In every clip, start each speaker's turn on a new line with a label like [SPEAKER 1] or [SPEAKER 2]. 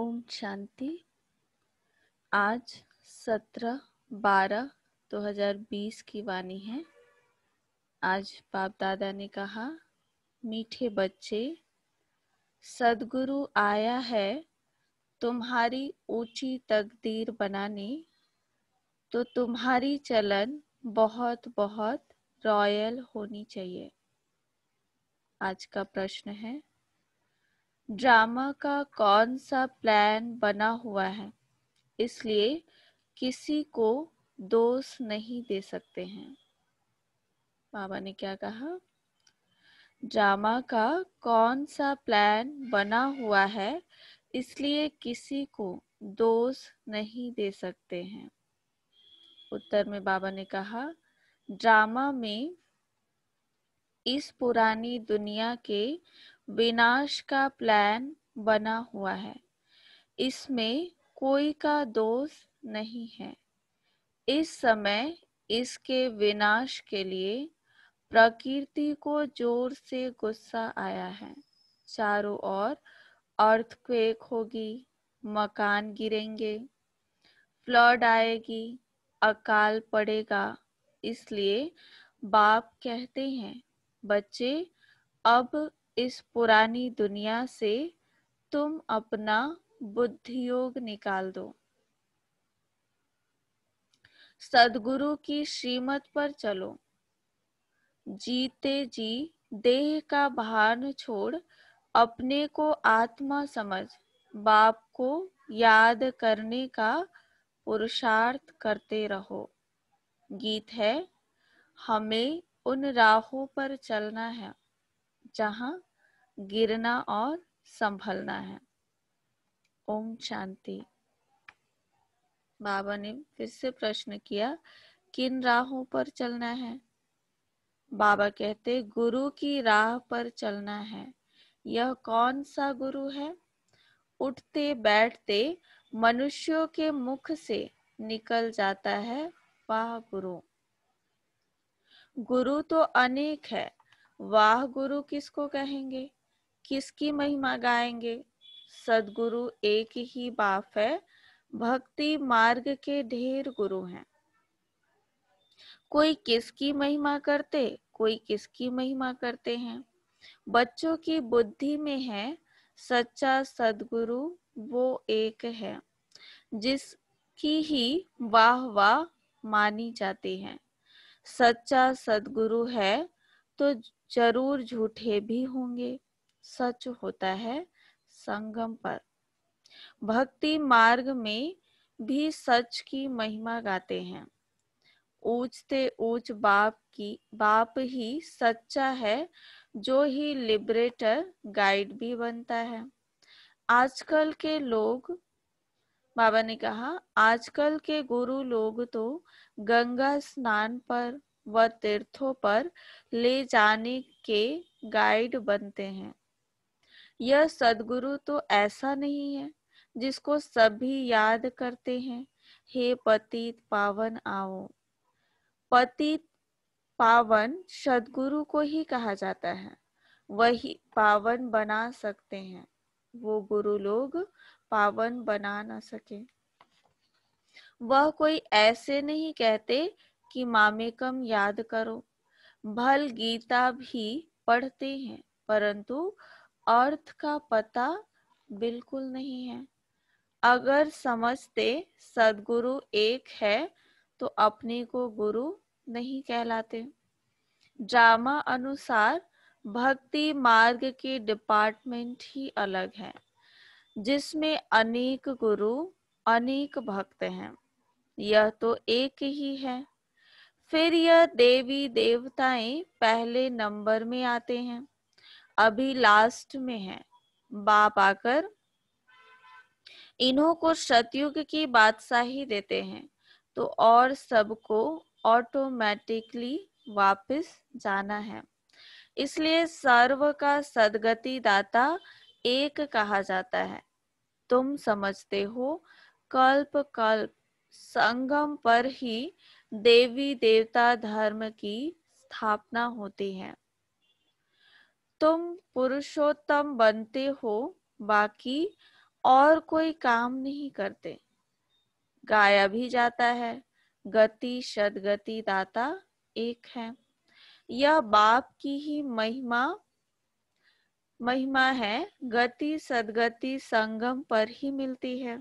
[SPEAKER 1] ओम शांति आज सत्रह बारह दो हजार बीस की वाणी है आज बाप दादा ने कहा मीठे बच्चे सदगुरु आया है तुम्हारी ऊंची तकदीर बनाने तो तुम्हारी चलन बहुत बहुत रॉयल होनी चाहिए आज का प्रश्न है ड्रामा का कौन सा प्लान बना हुआ है इसलिए किसी को दोष नहीं दे सकते हैं बाबा ने क्या कहा ड्रामा का कौन सा प्लान बना हुआ है इसलिए किसी को दोष नहीं दे सकते हैं उत्तर में बाबा ने कहा ड्रामा में इस पुरानी दुनिया के विनाश का प्लान बना हुआ है इसमें कोई का दोष नहीं है इस समय इसके विनाश के लिए प्रकृति को जोर से गुस्सा आया है चारों ओर अर्थक्वेक होगी मकान गिरेंगे फ्लड आएगी अकाल पड़ेगा इसलिए बाप कहते हैं बच्चे अब इस पुरानी दुनिया से तुम अपना बुद्धियोग निकाल दो सदगुरु की श्रीमत पर चलो जीते जी देह का भान छोड़ अपने को आत्मा समझ बाप को याद करने का पुरुषार्थ करते रहो गीत है हमें उन राहों पर चलना है जहां गिरना और संभलना है ओम शांति बाबा ने फिर से प्रश्न किया किन राहों पर चलना है बाबा कहते गुरु की राह पर चलना है यह कौन सा गुरु है उठते बैठते मनुष्यों के मुख से निकल जाता है वह गुरु गुरु तो अनेक है वाह गुरु किसको कहेंगे किसकी महिमा गाएंगे सदगुरु एक ही बाप है भक्ति मार्ग के ढेर गुरु हैं कोई किसकी महिमा करते कोई किसकी महिमा करते हैं बच्चों की बुद्धि में है सच्चा सदगुरु वो एक है जिसकी ही वाह वाह मानी जाती है सच्चा सदगुरु है तो जरूर झूठे भी होंगे सच होता है संगम पर भक्ति मार्ग में भी सच की महिमा गाते हैं ऊंचते ऊंच बाप की बाप ही सच्चा है जो ही लिबरेटर गाइड भी बनता है आजकल के लोग बाबा ने कहा आजकल के गुरु लोग तो गंगा स्नान पर व तीर्थों पर ले जाने के गाइड बनते हैं यह सदगुरु तो ऐसा नहीं है जिसको सभी याद करते हैं हे पतित पावन आओ पतित पावन सदगुरु को ही कहा जाता है वही पावन बना सकते हैं वो गुरु लोग पावन बना ना सके वह कोई ऐसे नहीं कहते कि मामे कम याद करो भल गीता भी पढ़ते हैं परंतु अर्थ का पता बिल्कुल नहीं है अगर समझते सदगुरु एक है तो अपने को गुरु नहीं कहलाते ड्रामा अनुसार भक्ति मार्ग के डिपार्टमेंट ही अलग है जिसमें अनेक गुरु अनेक भक्त हैं यह तो एक ही है फिर यह देवी देवताएं पहले नंबर में आते हैं अभी लास्ट में है बाप आकर इन्हों को सतयुग की बादशाही देते हैं तो और सबको ऑटोमेटिकली वापस जाना है इसलिए सर्व का सदगति दाता एक कहा जाता है तुम समझते हो कल्प कल्प संगम पर ही देवी देवता धर्म की स्थापना होती है तुम पुरुषोत्तम बनते हो बाकी और कोई काम नहीं करते गाया भी जाता है गति सदगति दाता एक है यह बाप की ही महिमा महिमा है गति सदगति संगम पर ही मिलती है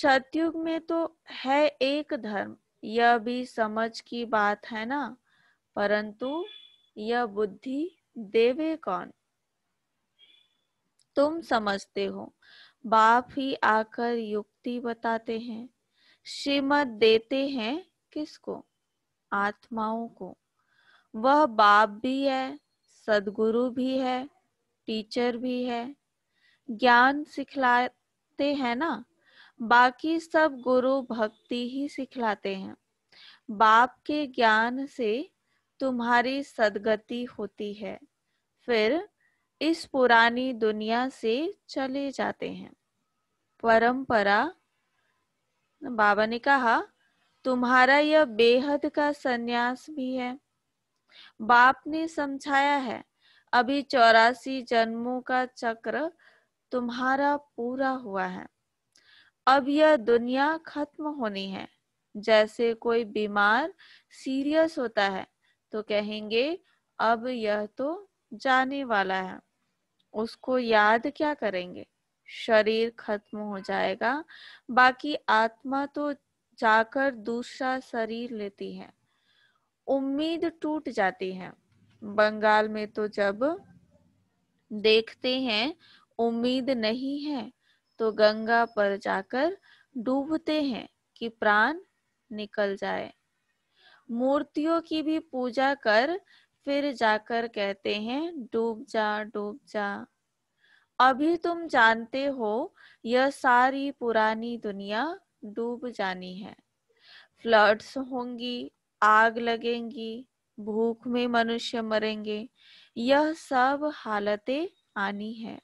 [SPEAKER 1] सतयुग में तो है एक धर्म यह भी समझ की बात है ना परंतु यह बुद्धि देवे कौन तुम समझते हो बाप ही आकर युक्ति बताते हैं श्रीमत देते हैं किसको आत्माओं को वह बाप भी है सदगुरु भी है टीचर भी है ज्ञान सिखलाते हैं ना बाकी सब गुरु भक्ति ही सिखलाते हैं बाप के ज्ञान से तुम्हारी सदगति होती है फिर इस पुरानी दुनिया से चले जाते हैं परंपरा बाबा ने कहा तुम्हारा यह बेहद का सन्यास भी है बाप ने समझाया है अभी चौरासी जन्मों का चक्र तुम्हारा पूरा हुआ है अब यह दुनिया खत्म होनी है जैसे कोई बीमार सीरियस होता है तो कहेंगे अब यह तो जाने वाला है उसको याद क्या करेंगे शरीर खत्म हो जाएगा बाकी आत्मा तो जाकर दूसरा शरीर लेती है उम्मीद टूट जाती है बंगाल में तो जब देखते हैं उम्मीद नहीं है तो गंगा पर जाकर डूबते हैं कि प्राण निकल जाए मूर्तियों की भी पूजा कर फिर जाकर कहते हैं डूब जा डूब जा अभी तुम जानते हो यह सारी पुरानी दुनिया डूब जानी है फ्लड्स होंगी आग लगेंगी भूख में मनुष्य मरेंगे यह सब हालतें आनी है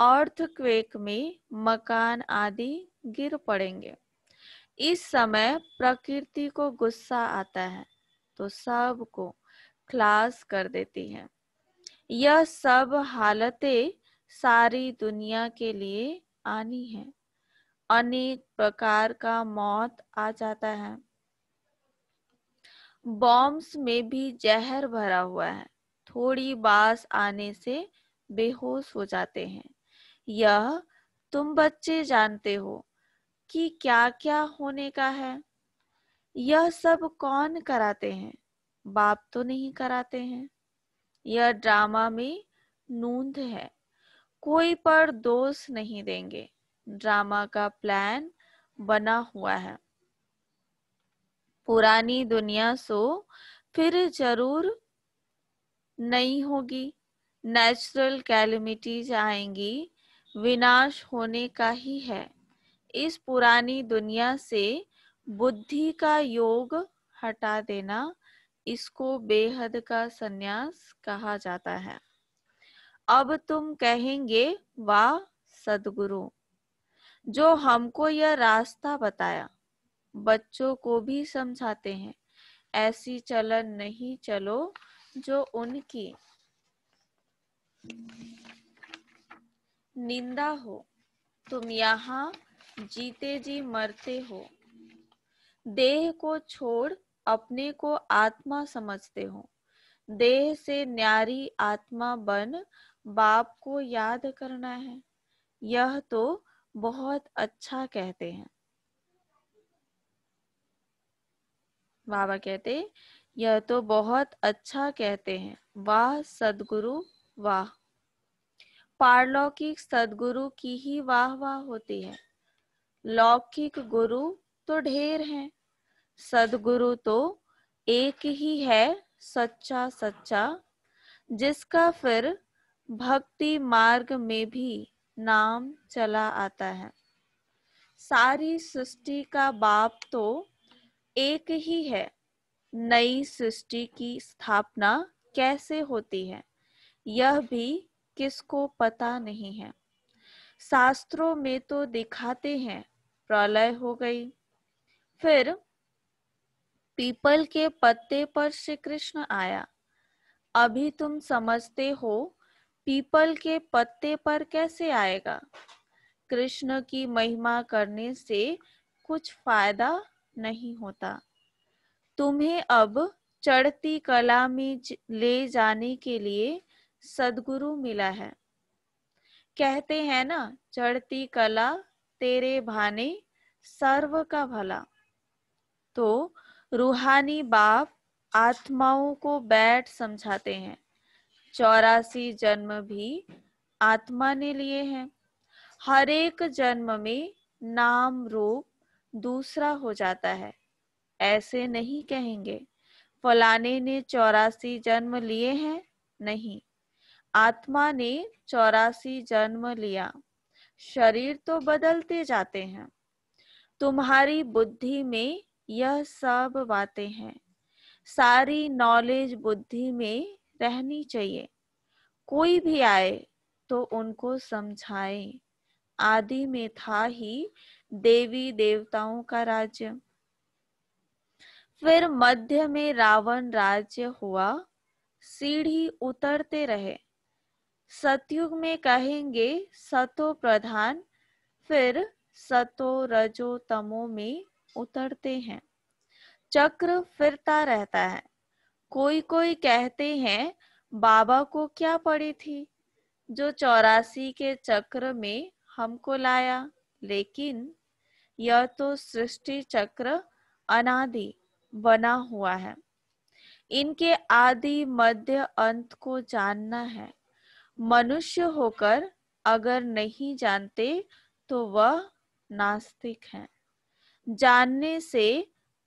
[SPEAKER 1] अर्थक्वेक में मकान आदि गिर पड़ेंगे इस समय प्रकृति को गुस्सा आता है तो सबको क्लास कर देती है यह सब हालतें सारी दुनिया के लिए आनी है अनेक प्रकार का मौत आ जाता है बॉम्ब्स में भी जहर भरा हुआ है थोड़ी बास आने से बेहोश हो जाते हैं यह तुम बच्चे जानते हो कि क्या क्या होने का है यह सब कौन कराते हैं बाप तो नहीं कराते हैं यह ड्रामा में नूंद है कोई पर दोष नहीं देंगे ड्रामा का प्लान बना हुआ है पुरानी दुनिया सो फिर जरूर नहीं होगी नेचुरल कैलमिटीज आएंगी विनाश होने का ही है इस पुरानी दुनिया से बुद्धि का योग हटा देना इसको बेहद का सन्यास कहा जाता है अब तुम कहेंगे वाह सदगुरु जो हमको यह रास्ता बताया बच्चों को भी समझाते हैं ऐसी चलन नहीं चलो जो उनकी निंदा हो तुम यहाँ जीते जी मरते हो देह को छोड़ अपने को आत्मा समझते हो देह से न्यारी आत्मा बन बाप को याद करना है यह तो बहुत अच्छा कहते हैं बाबा कहते यह तो बहुत अच्छा कहते हैं वाह सदगुरु वाह पारलौकिक सदगुरु की ही वाह वाह होती है लौकिक गुरु तो ढेर हैं सदगुरु तो एक ही है सच्चा सच्चा जिसका फिर भक्ति मार्ग में भी नाम चला आता है सारी सृष्टि का बाप तो एक ही है नई सृष्टि की स्थापना कैसे होती है यह भी किसको पता नहीं है शास्त्रों में तो दिखाते हैं प्रलय हो गई फिर पीपल के पत्ते पर श्री कृष्ण आया अभी तुम समझते हो पीपल के पत्ते पर कैसे आएगा कृष्ण की महिमा करने से कुछ फायदा नहीं होता तुम्हें अब चढ़ती कला में ले जाने के लिए सदगुरु मिला है कहते हैं ना चढ़ती कला तेरे भाने सर्व का भला तो रूहानी बाप आत्माओं को बैठ समझाते हैं चौरासी जन्म भी आत्मा ने लिए हैं हरेक जन्म में नाम रूप दूसरा हो जाता है ऐसे नहीं कहेंगे फलाने ने चौरासी जन्म लिए हैं नहीं आत्मा ने चौरासी जन्म लिया शरीर तो बदलते जाते हैं तुम्हारी बुद्धि में यह सब बातें हैं सारी नॉलेज बुद्धि में रहनी चाहिए कोई भी आए तो उनको समझाए आदि में था ही देवी देवताओं का राज्य फिर मध्य में रावण राज्य हुआ सीढ़ी उतरते रहे सतयुग में कहेंगे सतो प्रधान फिर सतो रजो तमो में उतरते हैं चक्र फिरता रहता है कोई कोई कहते हैं बाबा को क्या पड़ी थी जो चौरासी के चक्र में हमको लाया लेकिन यह तो सृष्टि चक्र अनादि बना हुआ है इनके आदि मध्य अंत को जानना है मनुष्य होकर अगर नहीं जानते तो वह नास्तिक है जानने से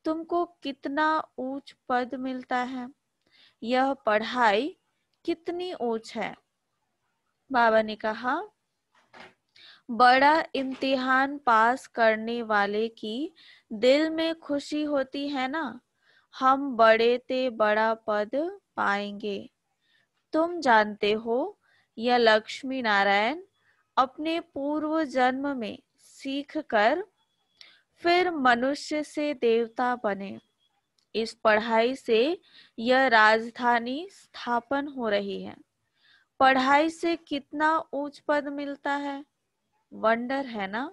[SPEAKER 1] तुमको कितना ऊंच पद मिलता है यह पढ़ाई कितनी ऊंच है बाबा ने कहा बड़ा इम्तिहान पास करने वाले की दिल में खुशी होती है ना हम बड़े ते बड़ा पद पाएंगे तुम जानते हो यह लक्ष्मी नारायण अपने पूर्व जन्म में सीख कर फिर मनुष्य से देवता बने इस पढ़ाई से यह राजधानी स्थापन हो रही है पढ़ाई से कितना ऊंच पद मिलता है वंडर है ना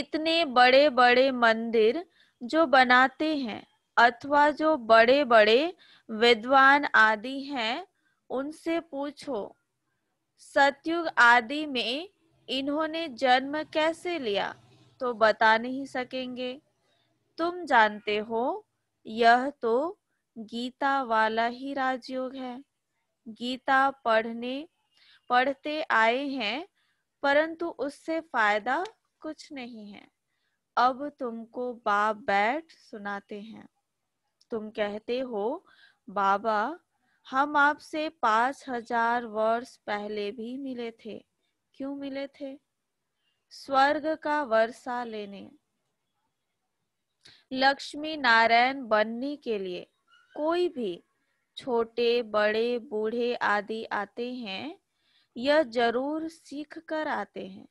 [SPEAKER 1] इतने बड़े बड़े मंदिर जो बनाते हैं अथवा जो बड़े बड़े विद्वान आदि हैं उनसे पूछो सतयुग आदि में इन्होंने जन्म कैसे लिया तो बता नहीं सकेंगे तुम जानते हो यह तो गीता वाला ही राजयोग है गीता पढ़ने पढ़ते आए हैं परंतु उससे फायदा कुछ नहीं है अब तुमको बाप बैठ सुनाते हैं तुम कहते हो बाबा हम आपसे पांच हजार वर्ष पहले भी मिले थे क्यों मिले थे स्वर्ग का वर्षा लेने लक्ष्मी नारायण बनने के लिए कोई भी छोटे बड़े बूढ़े आदि आते हैं यह जरूर सीख कर आते हैं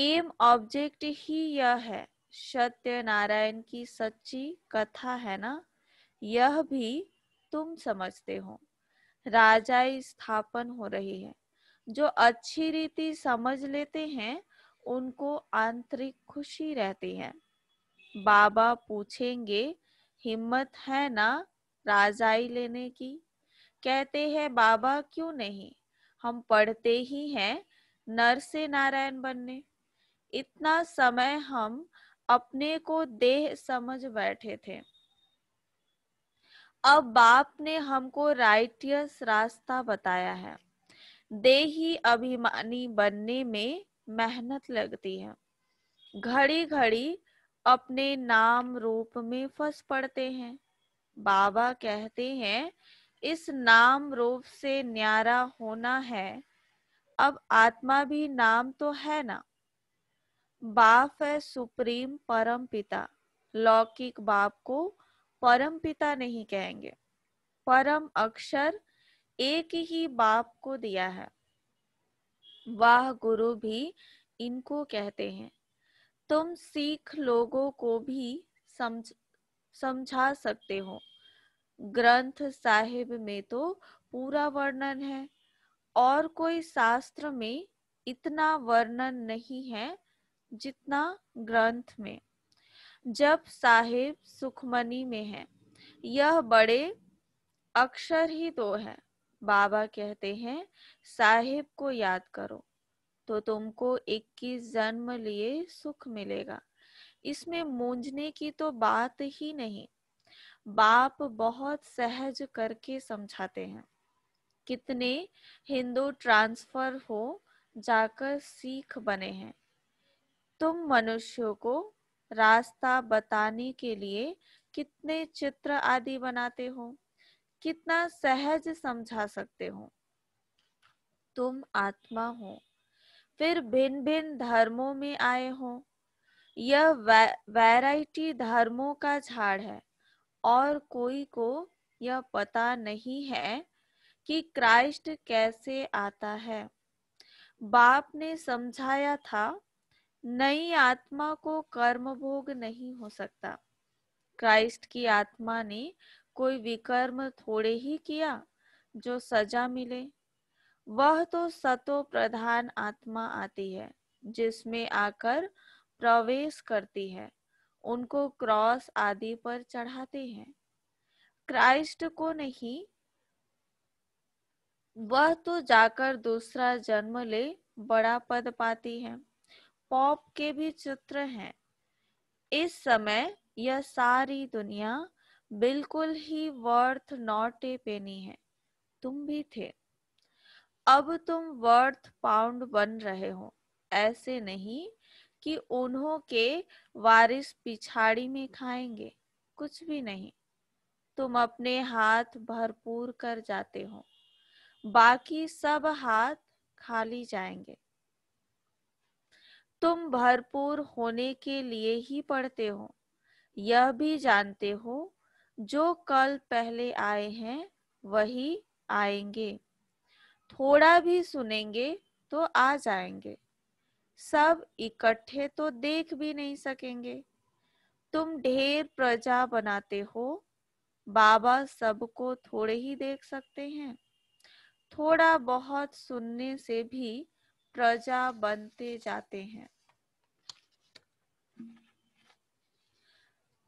[SPEAKER 1] एम ऑब्जेक्ट ही यह है सत्य नारायण की सच्ची कथा है ना यह भी तुम समझते हो राजा स्थापन हो रही है जो अच्छी रीति समझ लेते हैं उनको आंतरिक खुशी रहती है बाबा पूछेंगे हिम्मत है ना राजाई लेने की कहते हैं बाबा क्यों नहीं हम पढ़ते ही हैं नर से नारायण बनने इतना समय हम अपने को देह समझ बैठे थे अब बाप ने हमको राइटियस रास्ता बताया है देही अभिमानी बनने में मेहनत लगती है घड़ी घड़ी अपने नाम रूप में फंस पड़ते हैं बाबा कहते हैं इस नाम रूप से न्यारा होना है अब आत्मा भी नाम तो है ना बाप है सुप्रीम परम पिता लौकिक बाप को परम पिता नहीं कहेंगे परम अक्षर एक ही बाप को दिया है वाह गुरु भी इनको कहते हैं तुम सिख लोगों को भी समझ समझा सकते हो ग्रंथ साहिब में तो पूरा वर्णन है और कोई शास्त्र में इतना वर्णन नहीं है जितना ग्रंथ में जब साहिब सुखमनी में है यह बड़े अक्षर ही तो है बाबा कहते हैं साहिब को याद करो तो तुमको 21 जन्म लिए सुख मिलेगा इसमें मूंझने की तो बात ही नहीं बाप बहुत सहज करके समझाते हैं कितने हिंदू ट्रांसफर हो जाकर सिख बने हैं तुम मनुष्यों को रास्ता बताने के लिए कितने चित्र आदि बनाते हो कितना सहज समझा सकते हो तुम आत्मा हो फिर भिन्न भिन्न धर्मों में आए हो यह वैरायटी धर्मों का झाड़ है और कोई को यह पता नहीं है कि क्राइस्ट कैसे आता है बाप ने समझाया था नई आत्मा को कर्म भोग नहीं हो सकता क्राइस्ट की आत्मा ने कोई विकर्म थोड़े ही किया जो सजा मिले वह तो सतो प्रधान आत्मा आती है जिसमें आकर प्रवेश करती है उनको क्रॉस आदि पर चढ़ाते हैं क्राइस्ट को नहीं वह तो जाकर दूसरा जन्म ले बड़ा पद पाती है पॉप के भी चित्र हैं इस समय यह सारी दुनिया बिल्कुल ही वर्थ नॉट ए पेनी है तुम भी थे अब तुम वर्थ पाउंड बन रहे हो ऐसे नहीं कि उन्हों के वारिस पिछाड़ी में खाएंगे कुछ भी नहीं तुम अपने हाथ भरपूर कर जाते हो बाकी सब हाथ खाली जाएंगे तुम भरपूर होने के लिए ही पढ़ते हो यह भी जानते हो जो कल पहले आए हैं वही आएंगे थोड़ा भी सुनेंगे तो आ जाएंगे सब इकट्ठे तो देख भी नहीं सकेंगे तुम ढेर प्रजा बनाते हो बाबा सबको थोड़े ही देख सकते हैं थोड़ा बहुत सुनने से भी प्रजा बनते जाते हैं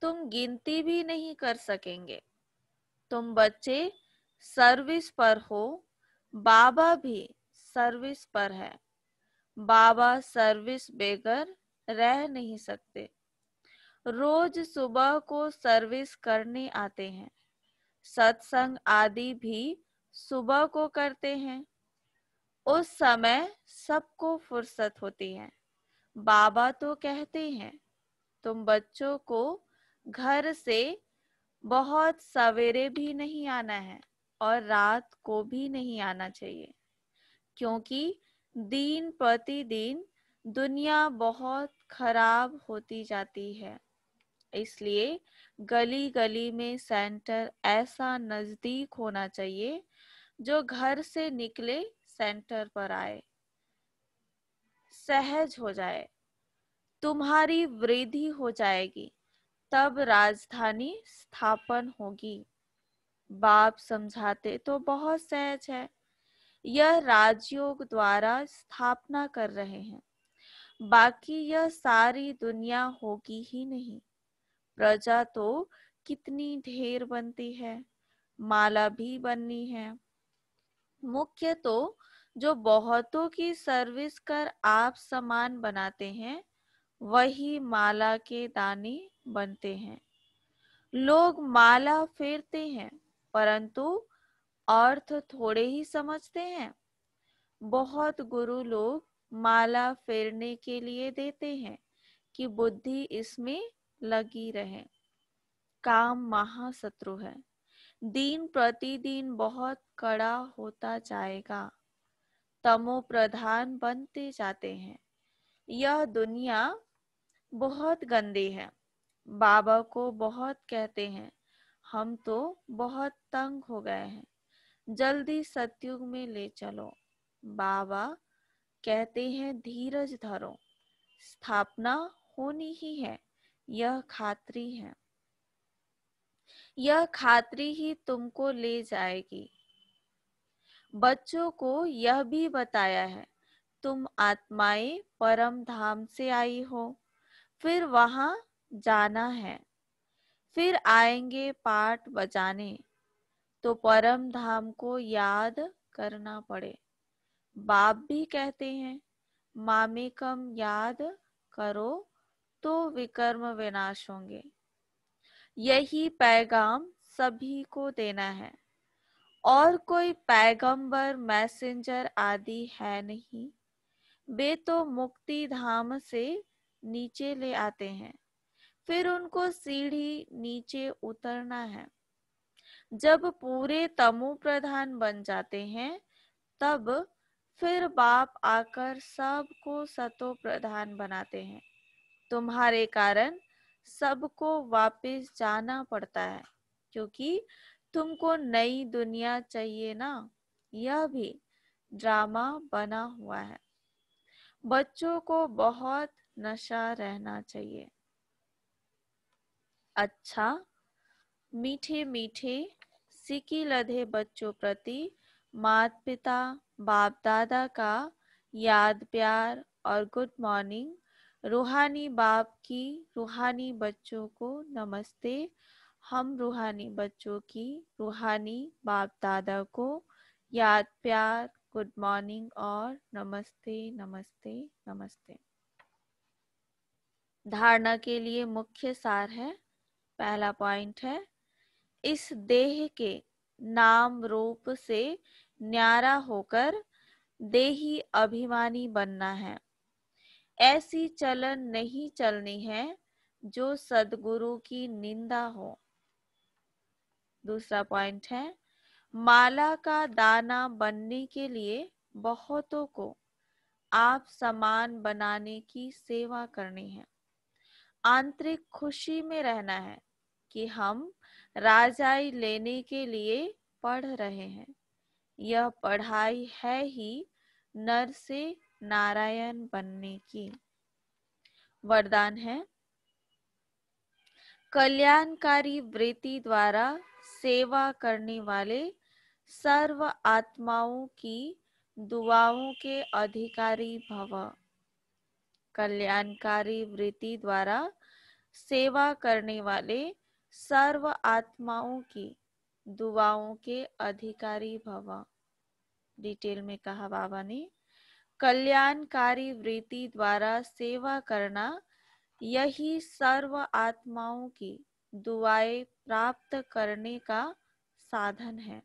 [SPEAKER 1] तुम गिनती भी नहीं कर सकेंगे तुम बच्चे सर्विस पर हो बाबा भी सर्विस पर है बाबा सर्विस बेगर रह नहीं सकते रोज सुबह को सर्विस करने आते हैं सत्संग आदि भी सुबह को करते हैं उस समय सबको फुर्सत होती है बाबा तो कहते हैं तुम बच्चों को घर से बहुत सवेरे भी नहीं आना है और रात को भी नहीं आना चाहिए क्योंकि दिन प्रतिदिन दुनिया बहुत खराब होती जाती है इसलिए गली गली में सेंटर ऐसा नज़दीक होना चाहिए जो घर से निकले सेंटर पर आए सहज हो जाए तुम्हारी वृद्धि हो जाएगी तब राजधानी स्थापन होगी बाप समझाते तो बहुत सहज है यह राजयोग द्वारा स्थापना कर रहे हैं बाकी यह सारी दुनिया होगी ही नहीं प्रजा तो कितनी ढेर बनती है माला भी बननी है मुख्य तो जो बहुतों की सर्विस कर आप समान बनाते हैं वही माला के दाने बनते हैं लोग माला फेरते हैं परंतु अर्थ थोड़े ही समझते हैं बहुत गुरु लोग माला फेरने के लिए देते हैं कि बुद्धि इसमें लगी रहे काम महाशत्रु है दिन प्रतिदिन बहुत कड़ा होता जाएगा तमो प्रधान बनते जाते हैं यह दुनिया बहुत गंदी है बाबा को बहुत कहते हैं हम तो बहुत तंग हो गए हैं जल्दी सतयुग में ले चलो बाबा कहते हैं धीरज धरो स्थापना होनी ही है यह खातरी है यह खात्री ही तुमको ले जाएगी बच्चों को यह भी बताया है तुम आत्माएं परम धाम से आई हो फिर वहां जाना है फिर आएंगे पाठ बजाने तो परम धाम को याद करना पड़े बाप भी कहते हैं कम याद करो तो विकर्म विनाश होंगे यही पैगाम सभी को देना है और कोई पैगंबर मैसेंजर आदि है नहीं वे तो मुक्ति धाम से नीचे ले आते हैं फिर उनको सीढ़ी नीचे उतरना है जब पूरे तमु प्रधान बन जाते हैं तब फिर बाप आकर सबको सतो प्रधान बनाते हैं तुम्हारे कारण सबको वापस जाना पड़ता है क्योंकि तुमको नई दुनिया चाहिए ना यह भी ड्रामा बना हुआ है बच्चों को बहुत नशा रहना चाहिए अच्छा मीठे मीठे सिकी लधे बच्चों प्रति माता पिता बाप दादा का याद प्यार और गुड मॉर्निंग रूहानी बाप की रूहानी बच्चों को नमस्ते हम रूहानी बच्चों की रूहानी बाप दादा को याद प्यार गुड मॉर्निंग और नमस्ते नमस्ते नमस्ते धारणा के लिए मुख्य सार है पहला पॉइंट है इस देह के नाम रूप से न्यारा होकर देही अभिमानी बनना है ऐसी चलन नहीं चलनी है जो सदगुरु की निंदा हो दूसरा पॉइंट है माला का दाना बनने के लिए बहुतों को आप समान बनाने की सेवा करनी है आंतरिक खुशी में रहना है कि हम राजाई लेने के लिए पढ़ रहे हैं यह पढ़ाई है ही नर से नारायण बनने की वरदान है कल्याणकारी वृत्ति द्वारा सेवा करने वाले सर्व आत्माओं की दुआओं के अधिकारी भव कल्याणकारी वृत्ति द्वारा सेवा करने वाले सर्व आत्माओं की दुआओं के अधिकारी भवा डिटेल में कहा बाबा ने कल्याणकारी वृत्ति द्वारा सेवा करना यही सर्व आत्माओं की दुआएं प्राप्त करने का साधन है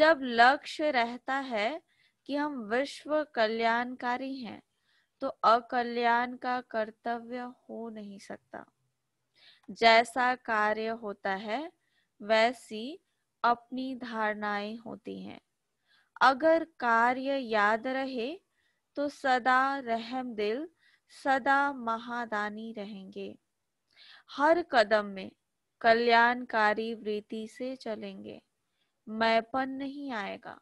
[SPEAKER 1] जब लक्ष्य रहता है कि हम विश्व कल्याणकारी हैं तो अकल्याण का कर्तव्य हो नहीं सकता जैसा कार्य होता है वैसी अपनी धारणाएं होती हैं अगर कार्य याद रहे तो सदा रहम दिल सदा महादानी रहेंगे हर कदम में कल्याणकारी वृत्ति से चलेंगे मैपन नहीं आएगा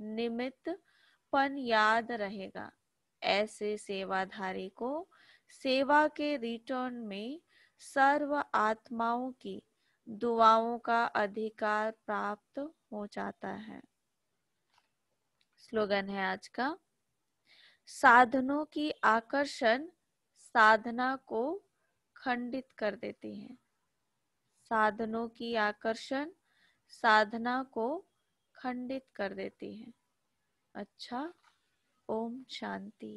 [SPEAKER 1] निमित्त पन याद रहेगा ऐसे सेवाधारी को सेवा के रिटर्न में सर्व आत्माओं की दुआओं का अधिकार प्राप्त हो जाता है स्लोगन है आज का साधनों की आकर्षण साधना को खंडित कर देती है साधनों की आकर्षण साधना को खंडित कर देती है अच्छा ओम शांति